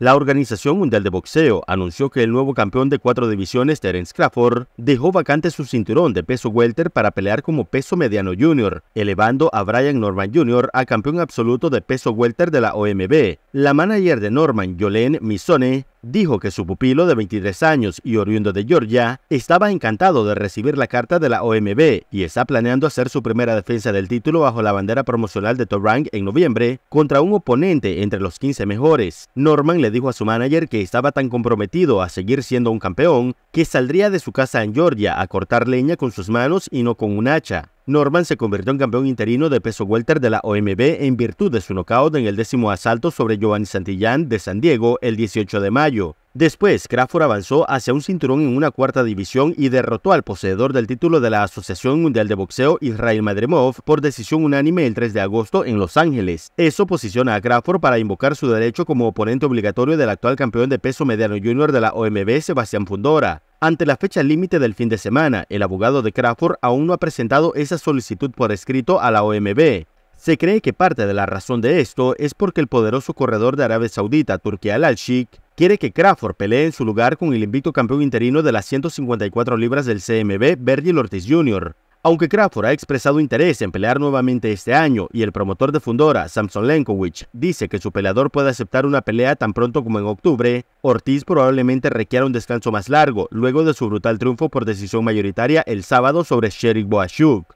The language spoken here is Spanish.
La Organización Mundial de Boxeo anunció que el nuevo campeón de cuatro divisiones, Terence Crawford, dejó vacante su cinturón de peso welter para pelear como peso mediano junior, elevando a Brian Norman Jr. a campeón absoluto de peso welter de la OMB. La manager de Norman, Jolene Misone, dijo que su pupilo de 23 años y oriundo de Georgia estaba encantado de recibir la carta de la OMB y está planeando hacer su primera defensa del título bajo la bandera promocional de Top Rank en noviembre contra un oponente entre los 15 mejores. Norman le dijo a su manager que estaba tan comprometido a seguir siendo un campeón que saldría de su casa en Georgia a cortar leña con sus manos y no con un hacha. Norman se convirtió en campeón interino de peso welter de la OMB en virtud de su nocaut en el décimo asalto sobre Giovanni Santillán de San Diego el 18 de mayo. Después, Crawford avanzó hacia un cinturón en una cuarta división y derrotó al poseedor del título de la Asociación Mundial de Boxeo Israel Madremov por decisión unánime el 3 de agosto en Los Ángeles. Eso posiciona a Crawford para invocar su derecho como oponente obligatorio del actual campeón de peso mediano junior de la OMB Sebastián Fundora. Ante la fecha límite del fin de semana, el abogado de Crawford aún no ha presentado esa solicitud por escrito a la OMB. Se cree que parte de la razón de esto es porque el poderoso corredor de Arabia Saudita, Turki al Shik, quiere que Crawford pelee en su lugar con el invicto campeón interino de las 154 libras del CMB, Virgil Ortiz Jr. Aunque Crawford ha expresado interés en pelear nuevamente este año y el promotor de Fundora, Samson Lenkowicz, dice que su peleador puede aceptar una pelea tan pronto como en octubre, Ortiz probablemente requiera un descanso más largo luego de su brutal triunfo por decisión mayoritaria el sábado sobre Sherik Boashuk.